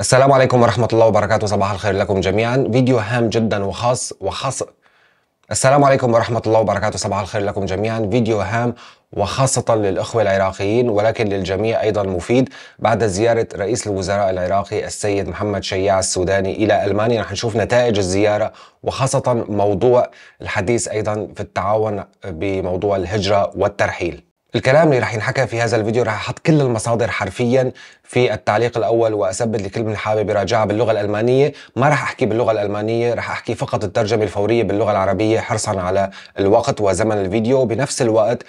السلام عليكم ورحمة الله وبركاته صباح الخير لكم جميعا فيديو هام جدا وخاص وخاص السلام عليكم ورحمة الله وبركاته صباح الخير لكم جميعا فيديو هام وخاصة للإخوة العراقيين ولكن للجميع أيضا مفيد بعد زيارة رئيس الوزراء العراقي السيد محمد شياع السوداني إلى ألمانيا رح نشوف نتائج الزيارة وخاصة موضوع الحديث أيضا في التعاون بموضوع الهجرة والترحيل الكلام اللي راح ينحكى في هذا الفيديو راح احط كل المصادر حرفيا في التعليق الاول واثبت لكل من حابب يراجعها باللغه الالمانيه، ما راح احكي باللغه الالمانيه، راح احكي فقط الترجمه الفوريه باللغه العربيه حرصا على الوقت وزمن الفيديو، بنفس الوقت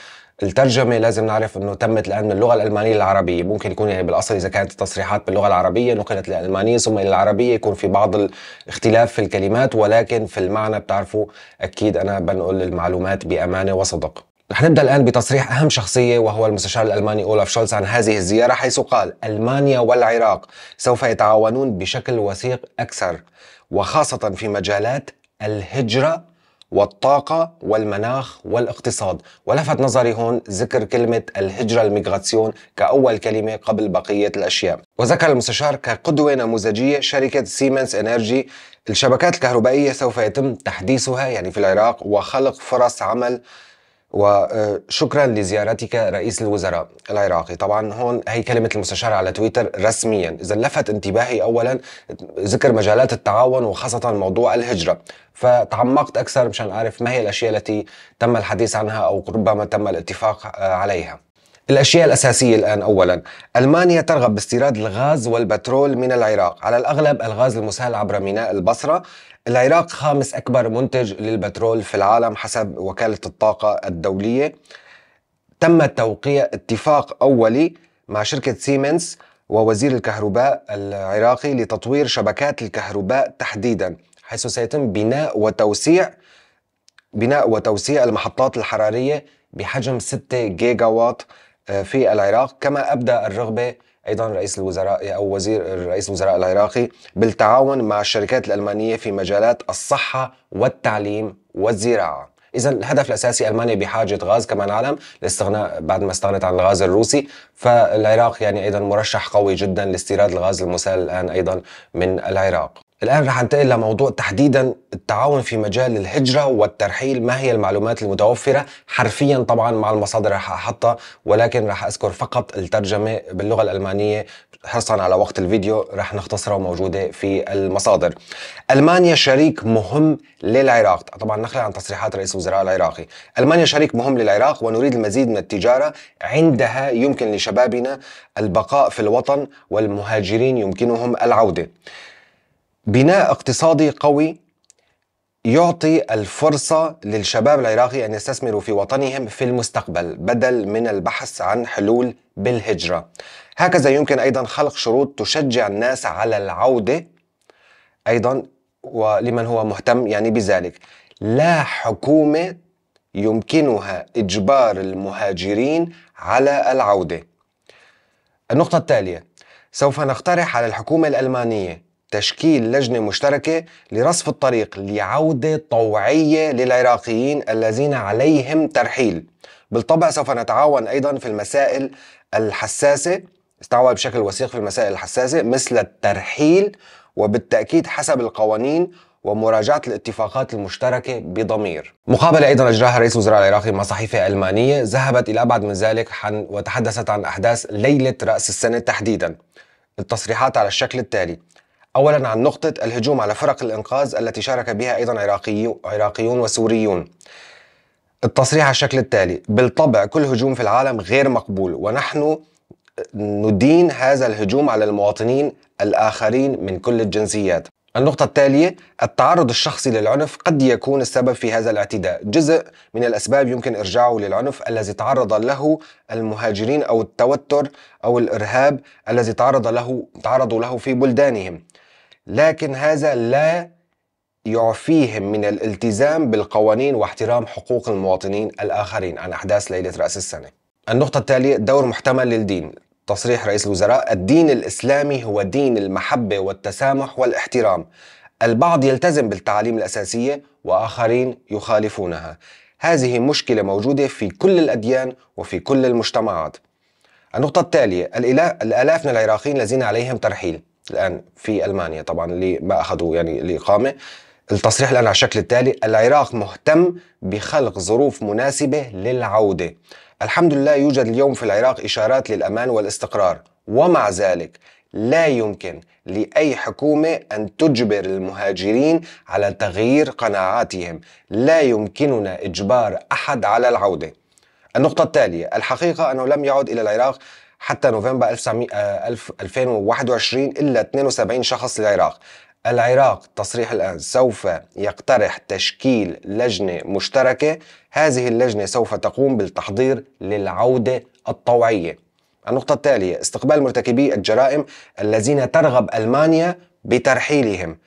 الترجمه لازم نعرف انه تمت الان من اللغه الالمانيه للعربيه، ممكن يكون يعني بالاصل اذا كانت التصريحات باللغه العربيه نقلت للالمانيه ثم الى العربيه يكون في بعض الاختلاف في الكلمات ولكن في المعنى بتعرفوا اكيد انا بنقل المعلومات بامانه وصدق. رح نبدا الآن بتصريح أهم شخصية وهو المستشار الألماني أولاف شولز عن هذه الزيارة حيث قال ألمانيا والعراق سوف يتعاونون بشكل وثيق أكثر وخاصة في مجالات الهجرة والطاقة والمناخ والاقتصاد ولفت نظري هون ذكر كلمة الهجرة الميغراسيون كأول كلمة قبل بقية الأشياء وذكر المستشار كقدوة نموذجية شركة سيمنز انرجي الشبكات الكهربائية سوف يتم تحديثها يعني في العراق وخلق فرص عمل وشكرا لزيارتك رئيس الوزراء العراقي طبعا هون هي كلمة المستشار على تويتر رسميا إذا لفت انتباهي أولا ذكر مجالات التعاون وخاصة موضوع الهجرة فتعمقت أكثر مشان أعرف ما هي الأشياء التي تم الحديث عنها أو ربما تم الاتفاق آه، عليها الأشياء الأساسية الآن أولا ألمانيا ترغب باستيراد الغاز والبترول من العراق على الأغلب الغاز المسهل عبر ميناء البصرة العراق خامس أكبر منتج للبترول في العالم حسب وكالة الطاقة الدولية تم توقيع اتفاق أولي مع شركة سيمنز ووزير الكهرباء العراقي لتطوير شبكات الكهرباء تحديدا حيث سيتم بناء وتوسيع بناء وتوسيع المحطات الحرارية بحجم 6 جيجا وات في العراق كما أبدى الرغبة ايضا رئيس الوزراء او وزير رئيس الوزراء العراقي بالتعاون مع الشركات الالمانيه في مجالات الصحه والتعليم والزراعه. اذا الهدف الاساسي المانيا بحاجه غاز كما نعلم لاستغناء بعد ما استغنت عن الغاز الروسي فالعراق يعني ايضا مرشح قوي جدا لاستيراد الغاز المسال الان ايضا من العراق. الآن رح أنتقل لموضوع تحديدا التعاون في مجال الهجرة والترحيل ما هي المعلومات المتوفرة حرفيا طبعا مع المصادر رح أحطها ولكن رح أذكر فقط الترجمة باللغة الألمانية حرصا على وقت الفيديو رح نختصرها وموجودة في المصادر ألمانيا شريك مهم للعراق طبعا نخلع عن تصريحات رئيس الوزراء العراقي ألمانيا شريك مهم للعراق ونريد المزيد من التجارة عندها يمكن لشبابنا البقاء في الوطن والمهاجرين يمكنهم العودة بناء اقتصادي قوي يعطي الفرصة للشباب العراقي أن يستثمروا في وطنهم في المستقبل بدل من البحث عن حلول بالهجرة هكذا يمكن أيضا خلق شروط تشجع الناس على العودة أيضا ولمن هو مهتم يعني بذلك لا حكومة يمكنها إجبار المهاجرين على العودة النقطة التالية سوف نقترح على الحكومة الألمانية تشكيل لجنة مشتركة لرصف الطريق لعودة طوعية للعراقيين الذين عليهم ترحيل بالطبع سوف نتعاون أيضا في المسائل الحساسة استعوى بشكل وثيق في المسائل الحساسة مثل الترحيل وبالتأكيد حسب القوانين ومراجعة الاتفاقات المشتركة بضمير مقابلة أيضا أجراها رئيس وزراء العراقي مع صحيفة ألمانية ذهبت إلى أبعد من ذلك وتحدثت عن أحداث ليلة رأس السنة تحديدا التصريحات على الشكل التالي أولا عن نقطة الهجوم على فرق الإنقاذ التي شارك بها أيضا عراقي عراقيون وسوريون التصريح على الشكل التالي بالطبع كل هجوم في العالم غير مقبول ونحن ندين هذا الهجوم على المواطنين الآخرين من كل الجنسيات النقطة التالية التعرض الشخصي للعنف قد يكون السبب في هذا الاعتداء جزء من الأسباب يمكن إرجاعه للعنف الذي تعرض له المهاجرين أو التوتر أو الإرهاب الذي تعرض له تعرضوا له في بلدانهم لكن هذا لا يعفيهم من الالتزام بالقوانين واحترام حقوق المواطنين الآخرين عن أحداث ليلة رأس السنة النقطة التالية دور محتمل للدين تصريح رئيس الوزراء الدين الإسلامي هو دين المحبة والتسامح والاحترام البعض يلتزم بالتعاليم الأساسية وآخرين يخالفونها هذه مشكلة موجودة في كل الأديان وفي كل المجتمعات النقطة التالية الآلاف من العراقيين الذين عليهم ترحيل الان في المانيا طبعا اللي ما اخذوا يعني الاقامه التصريح الان على الشكل التالي العراق مهتم بخلق ظروف مناسبه للعوده الحمد لله يوجد اليوم في العراق اشارات للامان والاستقرار ومع ذلك لا يمكن لاي حكومه ان تجبر المهاجرين على تغيير قناعاتهم لا يمكننا اجبار احد على العوده النقطه التاليه الحقيقه انه لم يعد الى العراق حتى نوفمبر 2021 آه، إلا 72 شخص للعراق العراق تصريح الآن سوف يقترح تشكيل لجنة مشتركة هذه اللجنة سوف تقوم بالتحضير للعودة الطوعية النقطة التالية استقبال مرتكبي الجرائم الذين ترغب ألمانيا بترحيلهم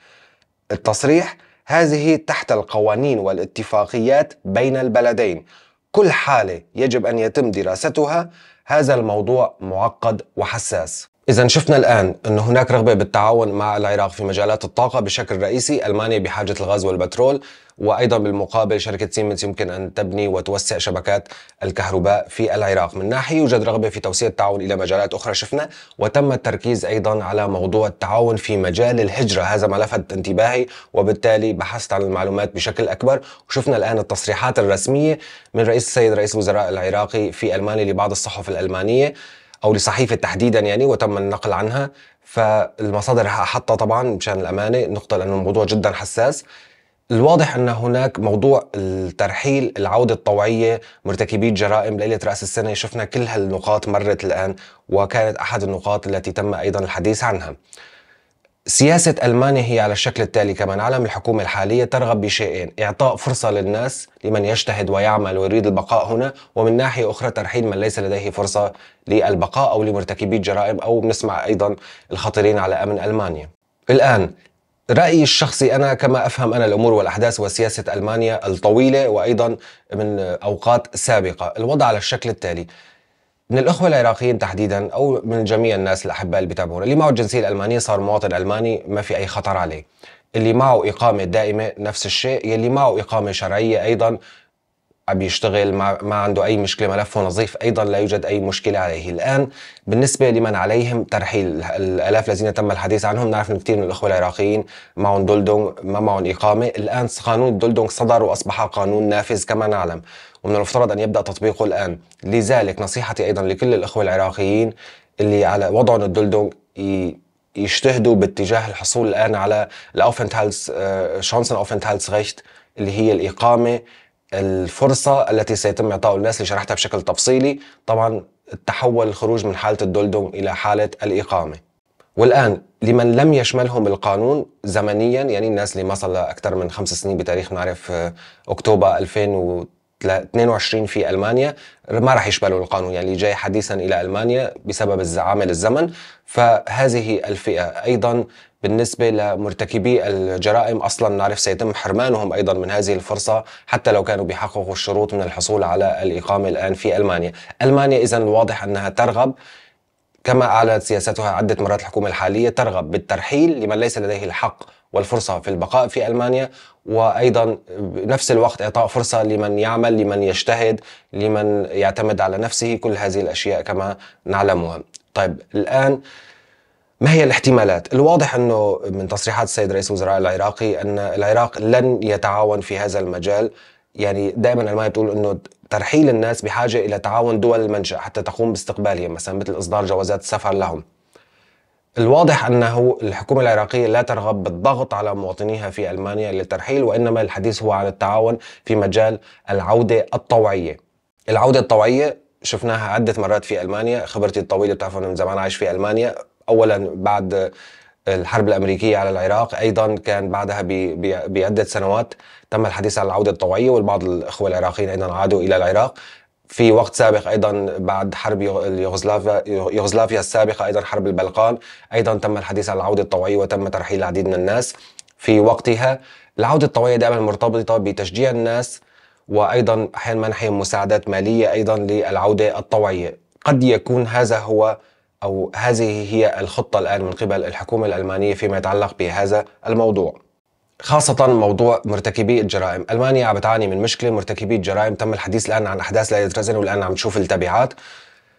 التصريح هذه تحت القوانين والاتفاقيات بين البلدين كل حالة يجب أن يتم دراستها هذا الموضوع معقد وحساس إذا شفنا الآن أن هناك رغبة بالتعاون مع العراق في مجالات الطاقة بشكل رئيسي ألمانيا بحاجة الغاز والبترول وأيضا بالمقابل شركة سيمنز يمكن أن تبني وتوسع شبكات الكهرباء في العراق من ناحية يوجد رغبة في توسيع التعاون إلى مجالات أخرى شفنا وتم التركيز أيضا على موضوع التعاون في مجال الهجرة هذا ما لفت انتباهي وبالتالي بحثت عن المعلومات بشكل أكبر وشفنا الآن التصريحات الرسمية من رئيس السيد رئيس الوزراء العراقي في ألمانيا لبعض الصحف الألمانية او لصحيفه تحديدا يعني وتم النقل عنها فالمصادر حاطه طبعا مشان الامانه نقطه لانه الموضوع جدا حساس الواضح ان هناك موضوع الترحيل العوده الطوعيه مرتكبي الجرائم ليله راس السنه شفنا كل هالنقاط مرت الان وكانت احد النقاط التي تم ايضا الحديث عنها سياسة ألمانيا هي على الشكل التالي كما نعلم الحكومة الحالية ترغب بشيئين إعطاء فرصة للناس لمن يجتهد ويعمل ويريد البقاء هنا ومن ناحية أخرى ترحيل من ليس لديه فرصة للبقاء أو لمرتكبي الجرائم أو بنسمع أيضا الخطيرين على أمن ألمانيا الآن رأيي الشخصي أنا كما أفهم أنا الأمور والأحداث وسياسة ألمانيا الطويلة وأيضا من أوقات سابقة الوضع على الشكل التالي من الاخوه العراقيين تحديدا او من جميع الناس الاحباء اللي بيتابعونا اللي معه الجنسيه الالمانيه صار مواطن الماني ما في اي خطر عليه اللي معه إقامة دائمة نفس الشيء يلي معه إقامة شرعية أيضا بيشتغل ما, ما عنده أي مشكلة ملفه نظيف أيضا لا يوجد أي مشكلة عليه الآن بالنسبة لمن عليهم ترحيل الآلاف الذين تم الحديث عنهم نعرف أن كثير من الأخوة العراقيين معهم دولدونغ ما معهم إقامة الآن قانون الدولدونغ صدر وأصبح قانون نافذ كما نعلم ومن المفترض أن يبدأ تطبيقه الآن لذلك نصيحتي أيضا لكل الأخوة العراقيين اللي على وضعهم الدولدونغ يجتهدوا باتجاه الحصول الآن على الأوفنتهالس شونسن أوفنتهالس ريشت اللي هي الإقامة الفرصة التي سيتم إعطاء الناس اللي شرحتها بشكل تفصيلي طبعا تحول الخروج من حالة الدولدوم إلى حالة الإقامة والآن لمن لم يشملهم القانون زمنيا يعني الناس اللي ما صار أكثر من خمس سنين بتاريخ نعرف آه، أكتوبر 2000 22 في المانيا ما راح يشملوا القانون يعني جاي حديثا الى المانيا بسبب عامل الزمن فهذه الفئه ايضا بالنسبه لمرتكبي الجرائم اصلا نعرف سيتم حرمانهم ايضا من هذه الفرصه حتى لو كانوا بيحققوا الشروط من الحصول على الاقامه الان في المانيا المانيا اذا واضح انها ترغب كما أعلنت سياستها عدة مرات الحكومة الحالية ترغب بالترحيل لمن ليس لديه الحق والفرصة في البقاء في ألمانيا وأيضا بنفس الوقت إعطاء فرصة لمن يعمل لمن يجتهد لمن يعتمد على نفسه كل هذه الأشياء كما نعلمها طيب الآن ما هي الاحتمالات؟ الواضح انه من تصريحات السيد رئيس الوزراء العراقي ان العراق لن يتعاون في هذا المجال، يعني دائما المانيا بتقول انه ترحيل الناس بحاجة إلى تعاون دول المنشأ حتى تقوم باستقبالهم مثلا مثل إصدار جوازات السفر لهم الواضح أنه الحكومة العراقية لا ترغب بالضغط على مواطنيها في ألمانيا للترحيل وإنما الحديث هو عن التعاون في مجال العودة الطوعية العودة الطوعية شفناها عدة مرات في ألمانيا خبرتي الطويلة بتعرفوا أنا من زمان عايش في ألمانيا أولا بعد الحرب الامريكيه على العراق ايضا كان بعدها بعده سنوات تم الحديث عن العوده الطوعيه والبعض الاخوه العراقيين ايضا عادوا الى العراق في وقت سابق ايضا بعد حرب يوغوسلافيا يوغوسلافيا السابقه ايضا حرب البلقان ايضا تم الحديث عن العوده الطوعيه وتم ترحيل العديد من الناس في وقتها العوده الطوعيه دائما مرتبطه بتشجيع الناس وايضا احيانا منحهم مساعدات ماليه ايضا للعوده الطوعيه قد يكون هذا هو أو هذه هي الخطة الآن من قبل الحكومة الألمانية فيما يتعلق بهذا الموضوع خاصة موضوع مرتكبي الجرائم، ألمانيا عم بتعاني من مشكلة مرتكبي الجرائم تم الحديث الآن عن أحداث لا يتزن والآن عم تشوف التبعات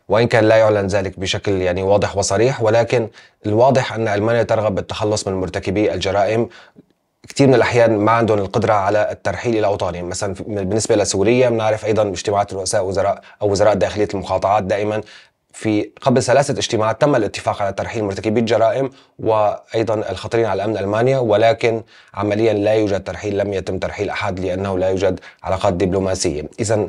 وإن كان لا يعلن ذلك بشكل يعني واضح وصريح ولكن الواضح أن ألمانيا ترغب بالتخلص من مرتكبي الجرائم كثير من الاحيان ما عندهم القدره على الترحيل الى اوطانهم، مثلا بالنسبه لسوريا بنعرف ايضا باجتماعات رؤساء وزراء او وزراء داخليه المقاطعات دائما في قبل ثلاثة اجتماعات تم الاتفاق على ترحيل مرتكبي الجرائم وأيضا الخطرين على أمن ألمانيا ولكن عمليا لا يوجد ترحيل لم يتم ترحيل أحد لأنه لا يوجد علاقات دبلوماسية إذا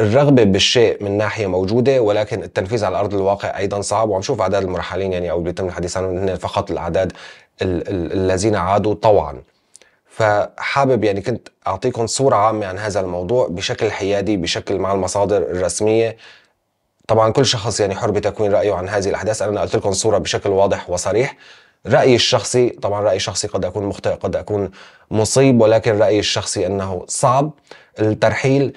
الرغبة بالشيء من ناحية موجودة ولكن التنفيذ على أرض الواقع أيضا صعب وعم شوف أعداد المرحلين يعني أو اللي الحديث عنهم هن فقط الأعداد الذين عادوا طوعا فحابب يعني كنت أعطيكم صورة عامة عن هذا الموضوع بشكل حيادي بشكل مع المصادر الرسمية طبعا كل شخص يعني حر بتكوين رايه عن هذه الاحداث انا قلت لكم الصوره بشكل واضح وصريح رايي الشخصي طبعا رايي الشخصي قد اكون مخطئ قد اكون مصيب ولكن رايي الشخصي انه صعب الترحيل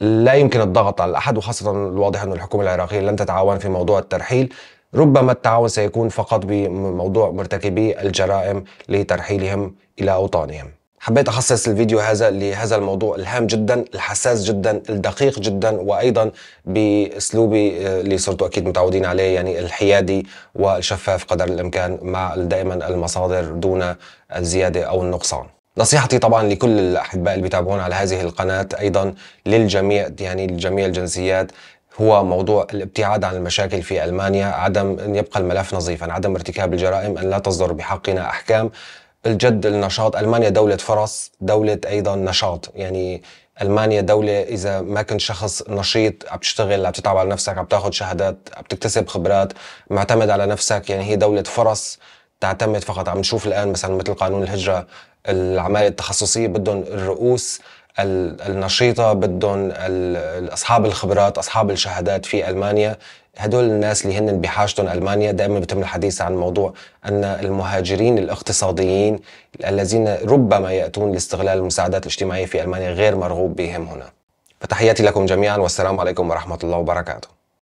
لا يمكن الضغط على احد وخاصه الواضح ان الحكومه العراقيه لن تتعاون في موضوع الترحيل ربما التعاون سيكون فقط بموضوع مرتكبي الجرائم لترحيلهم الى اوطانهم حبيت أخصص الفيديو هذا لهذا الموضوع الهام جدا الحساس جدا الدقيق جدا وأيضا بأسلوبي آه، اللي صرتوا أكيد متعودين عليه يعني الحيادي والشفاف قدر الإمكان مع دائما المصادر دون الزيادة أو النقصان نصيحتي طبعا لكل الأحباء اللي بيتابعونا على هذه القناة أيضا للجميع يعني لجميع الجنسيات هو موضوع الابتعاد عن المشاكل في ألمانيا عدم أن يبقى الملف نظيفا عدم ارتكاب الجرائم أن لا تصدر بحقنا أحكام الجد النشاط المانيا دوله فرص دوله ايضا نشاط يعني المانيا دوله اذا ما كنت شخص نشيط عم تشتغل عم تتعب على نفسك عم تاخذ شهادات عم تكتسب خبرات معتمد على نفسك يعني هي دوله فرص تعتمد فقط عم نشوف الان مثلا مثل قانون الهجره العماله التخصصيه بدهم الرؤوس النشيطه بدهم اصحاب الخبرات اصحاب الشهادات في المانيا هدول الناس اللي هن بحاجتهم المانيا دائما بيتم الحديث عن موضوع ان المهاجرين الاقتصاديين الذين ربما ياتون لاستغلال المساعدات الاجتماعيه في المانيا غير مرغوب بهم هنا. فتحياتي لكم جميعا والسلام عليكم ورحمه الله وبركاته.